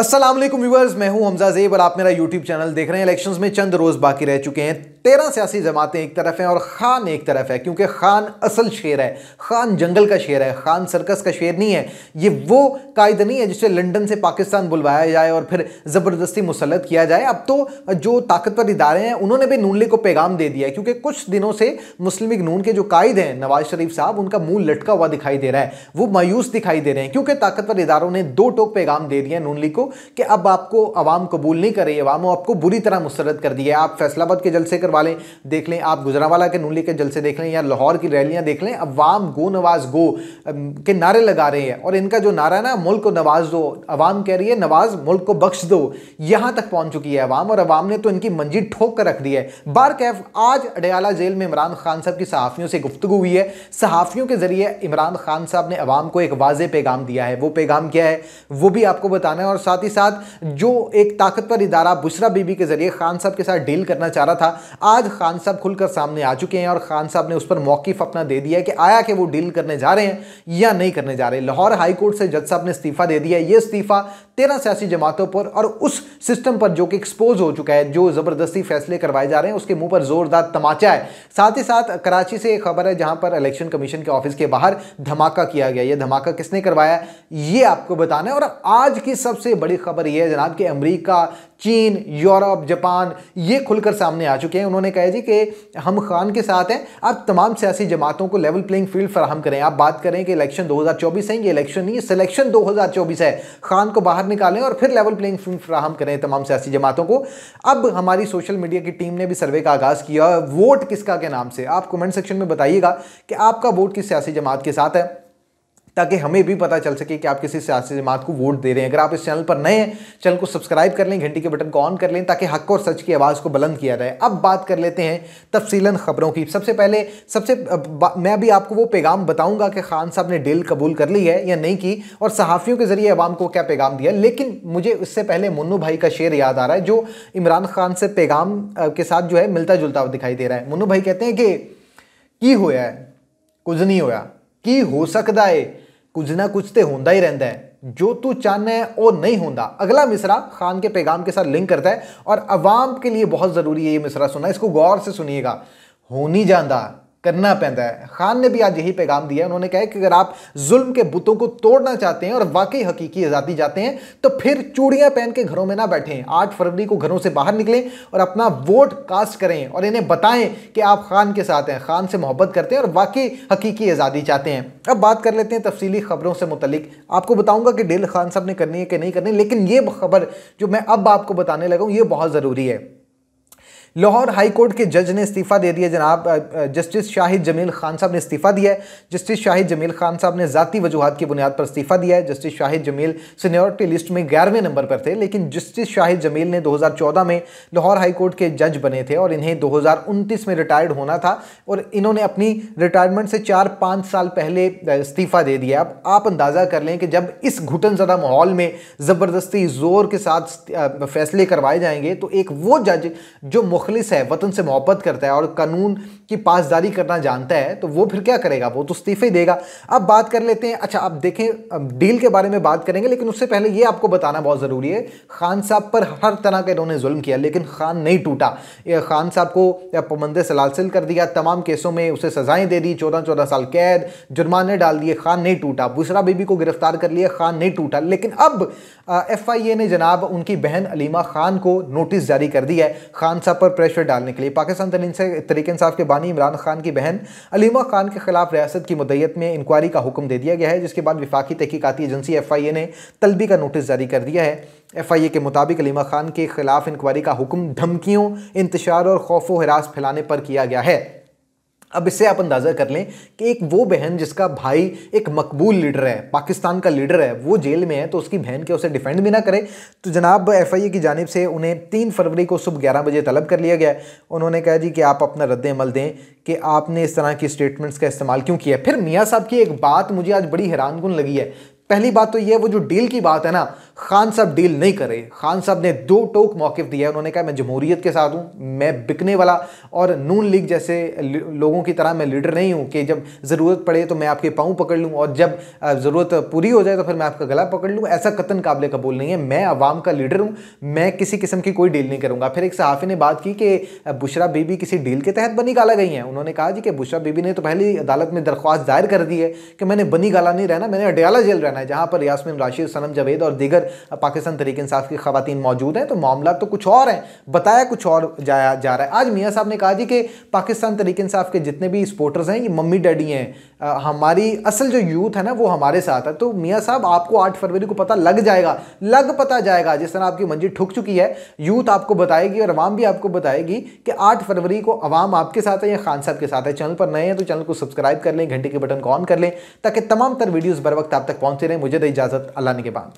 Aslam viewers मैं हूं हमजा जेब और आप मेरा यूट्यूब चैनल देख रहे हैं इलेक्शंस में चंद रोज़ बाकी रह चुके हैं तेरह सियासी जमातें एक तरफ हैं और ख़ान एक तरफ है क्योंकि ख़ान असल शेर है ख़ान जंगल का शेर है ख़ान सर्कस का शेर नहीं है ये वो कायद नहीं है जिसे लंदन से पाकिस्तान बुलवाया जाए और फिर ज़बरदस्ती मुसलत किया जाए अब तो जो ताकतवर इदारे हैं उन्होंने भी नून लीग को पैगाम दे दिया है क्योंकि कुछ दिनों से मुस्लिम लीग नून के जो कायद हैं नवाज शरीफ साहब उनका मुँह लटका हुआ दिखाई दे रहा है वो मायूस दिखाई दे रहे हैं क्योंकि ताकतवर इदारों ने दो टोक पैगाम दे है नून लीग को कि अब आपको आवाम कबूल नहीं कर रही है अवाम आपको बुरी तरह मुस्रद कर दिया है आप फैसलाबाद के जलसे करवा लें देख लें आप गुजरावाला के नूली के जलसे देख लें या लाहौर की रैलियाँ देख लें अवाम गो नवाज गो के नारे लगा रहे हैं और इनका जो नारा ना मुल्क को नवाज दो अवाम कह रही है नवाज मुल्क को बख्श दो यहाँ तक पहुँच चुकी है अवाम और अवाम ने तो इनकी मंजिल ठोक कर रख दी है बार कैफ आज अडयाला जेल में इमरान खान साहब की सहाफ़ियों से गुफ्तु हुई है सहाफ़ियों के ज़रिए इमरान खान साहब ने अवाम को एक वाज पैगाम दिया है वो पैगाम क्या है वो भी आपको बताना है और साथ साथ ही साथ जो एक ताकतवर इदारा बुशरा बीबी के जरिए खान साहब के साथ डील करना चाह रहा था आज खान साहब खुलकर सामने आ चुके हैं और खान साहब ने उस पर मौकफ अपना दे दिया कि आया कि वो डील करने जा रहे हैं या नहीं करने जा रहे लाहौर हाईकोर्ट से जज साहब ने इस्तीफा दे दिया ये इस्तीफा तेरह सियासी जमातों पर और उस सिस्टम पर जो कि एक्सपोज हो चुका है जो ज़बरदस्ती फैसले करवाए जा रहे हैं उसके मुंह पर ज़ोरदार तमाचा है साथ ही साथ कराची से एक खबर है जहां पर इलेक्शन कमीशन के ऑफिस के बाहर धमाका किया गया यह धमाका किसने करवाया ये आपको बताना है और आज की सबसे बड़ी खबर यह है जनाब कि अमरीका चीन यूरोप जापान ये खुलकर सामने आ चुके हैं उन्होंने कहा जी कि हम खान के साथ हैं आप तमाम सियासी जमातों को लेवल प्लेइंग फील्ड फराहम करें आप बात करें कि इलेक्शन 2024 हज़ार है ये इलेक्शन नहीं है सिलेक्शन 2024 है खान को बाहर निकालें और फिर लेवल प्लेइंग फील्ड फ्राहम करें तमाम सियासी जमातों को अब हमारी सोशल मीडिया की टीम ने भी सर्वे का आगाज़ किया वोट किसका के नाम से आप कमेंट सेक्शन में बताइएगा कि आपका वोट किस सियासी जमात के साथ है ताकि हमें भी पता चल सके कि आप किसी सियासी जमात को वोट दे रहे हैं अगर आप इस चैनल पर नए हैं चैनल को सब्सक्राइब कर लें घंटी के बटन को ऑन कर लें ताकि हक और सच की आवाज़ को बुलंद किया जाए अब बात कर लेते हैं तफसीला खबरों की सबसे पहले सबसे मैं अभी आपको वो पैगाम बताऊँगा कि खान साहब ने डील कबूल कर ली है या नहीं की और सहाफ़ियों के ज़रिए अवाम को क्या पैगाम दिया लेकिन मुझे उससे पहले मुन्नू भाई का शेर याद आ रहा है जो इमरान खान से पैगाम के साथ जो है मिलता जुलता दिखाई दे रहा है मुन्नू भाई कहते हैं कि होया है कुछ नहीं होया की हो सकता है कुछ ना कुछ तो होता ही रहता है जो तू चाहना है वो नहीं होता अगला मिसरा खान के पैगाम के साथ लिंक करता है और आवाम के लिए बहुत ज़रूरी है ये मिसरा सुनना इसको गौर से सुनिएगा हो नहीं जाता करना पैदा है खान ने भी आज यही पैगाम दिया है उन्होंने कहा कि अगर आप जुल्म के बुतों को तोड़ना चाहते हैं और वाकई हकीकी आज़ादी चाहते हैं तो फिर चूड़ियाँ पहन के घरों में ना बैठें आठ फरवरी को घरों से बाहर निकलें और अपना वोट कास्ट करें और इन्हें बताएं कि आप खान के साथ हैं खान से मोहब्बत करते हैं और वाकई हकीकी आज़ादी चाहते हैं अब बात कर लेते हैं तफसीली खबरों से मुतलिक आपको बताऊँगा कि डेल खान साहब ने करनी है कि नहीं करनी लेकिन ये खबर जो मैं अब आपको बताने लगा हूँ ये बहुत ज़रूरी है लाहौर हाई कोर्ट के जज ने इस्तीफ़ा दे दिया जनाब जस्टिस शाहिद जमील खान साहब ने इस्तीफ़ा दिया है जस्टिस शाहिद जमील खान साहब ने ज़ाती वजूहत की बुनियाद पर इस्तीफ़ा दिया है justice Shahid Jameel seniority list में ग्यारहवें नंबर पर थे लेकिन जस्टिस शाहिद जमील ने 2014 में लाहौर हाई कोर्ट के जज बने थे और इन्हें 2029 में रिटायर्ड होना था और इन्होंने अपनी रिटायरमेंट से चार पाँच साल पहले इस्तीफ़ा दे दिया अब आप अंदाज़ा कर लें कि जब इस घुटन ज़दा माहौल में ज़बरदस्ती ज़ोर के साथ फैसले करवाए जाएंगे तो एक वो जज जो मुखलिस है वतन से मोहब्बत करता है और कानून की पासदारी करना जानता है तो वो फिर क्या करेगा वो तो इस्तीफे देगा अब बात कर लेते हैं अच्छा आप देखें डील के बारे में बात करेंगे लेकिन उससे पहले ये आपको बताना बहुत ज़रूरी है खान साहब पर हर तरह का इन्होंने जुल्म किया लेकिन खान नहीं टूटा खान साहब को पमंदे से लालसिल कर दिया तमाम केसों में उसे सजाएं दे दी चौदह चौदह साल कैद जुर्माने डाल दिए खान नहीं टूटा बुसरा बीबी को गिरफ्तार कर लिया खान नहीं टूटा लेकिन अब एफ आई ए ने जनाब उनकी बहन अलीमा खान को नोटिस जारी कर दिया है खान साहब पर पर प्रेशर डालने के लिए पाकिस्तान तरीक इंसाफ के बानी इमरान खान की बहन अलीमा खान के खिलाफ रियासत की मुदैत में इंक्वायरी का हुक्म दे दिया गया है जिसके बाद विफाकी तहकीकती एजेंसी एफ आई ए ने तलबी का नोटिस जारी कर दिया है एफ आई ए के मुताबिक अलीमा खान के खिलाफ इंक्वायरी का हुक्म धमकियों इंतशार और खौफ व हरास फैलाने पर किया गया है अब इससे आप अंदाज़ा कर लें कि एक वो बहन जिसका भाई एक मकबूल लीडर है पाकिस्तान का लीडर है वो जेल में है तो उसकी बहन के उसे डिफेंड भी ना करे तो जनाब एफ आई ए की जानब से उन्हें तीन फरवरी को सुबह ग्यारह बजे तलब कर लिया गया उन्होंने कहा जी कि आप अपना रद्द अमल दें कि आपने इस तरह की स्टेटमेंट्स का इस्तेमाल क्यों किया फिर मियाँ साहब की एक बात मुझे आज बड़ी हैरानकुन लगी है पहली बात तो ये वो जो डील की बात है ना खान साहब डील नहीं करे खान साहब ने दो टोक मौक़ दिया है उन्होंने कहा मैं जमहूरीत के साथ हूँ मैं बिकने वाला और नून लीग जैसे लोगों की तरह मैं लीडर नहीं हूँ कि जब ज़रूरत पड़े तो मैं आपके पाँव पकड़ लूँ और जब ज़रूरत पूरी हो जाए तो फिर मैं आपका गला पकड़ लूँ ऐसा कतन काबिल कबूल नहीं है मैं आवाम का लीडर हूँ मैं किसी किस्म की कोई डील नहीं करूँगा फिर एक सहाफ़ी ने बात की कि बुशरा बीबी किसी डील के तहत बनी गाला गई हैं उन्होंने कहा जी कि बुशरा बीबी ने तो पहली अदालत में दरख्वास्त दायर कर दी है कि मैंने बनी गाला नहीं रहना मैंने अडयाला जेल रहना है जहाँ पर यासमिन राशिद सनम जावेद और दीगर पाकिस्तान तरीक इंसाफ की खातन मौजूद हैं तो मामला तो कुछ और हैं बताया कुछ और जाया जा रहा है आज मियाँ साहब ने कहा जी कि पाकिस्तान तरीक इंसाफ के जितने भी सपोर्टर्स हैं ये मम्मी डैडी हैं हमारी असल जो यूथ है ना वो हमारे साथ है तो मियाँ साहब आपको आठ फरवरी को पता लग जाएगा लग पता जाएगा जिस तरह आपकी मंजिल ठुक चुकी है यूथ आपको बताएगी और आवाम भी आपको बताएगी कि आठ फरवरी को आवाम आपके साथ है या खान साहब के साथ है चैनल पर नए हैं तो चैनल को सब्सक्राइब कर लें घंटे के बटन को ऑन कर लें ताकि तमाम तर वीडियोज़ बर वक्त आप तक पहुँचते रहें मुझे दे इजाज़त अल्लाह ने के बाद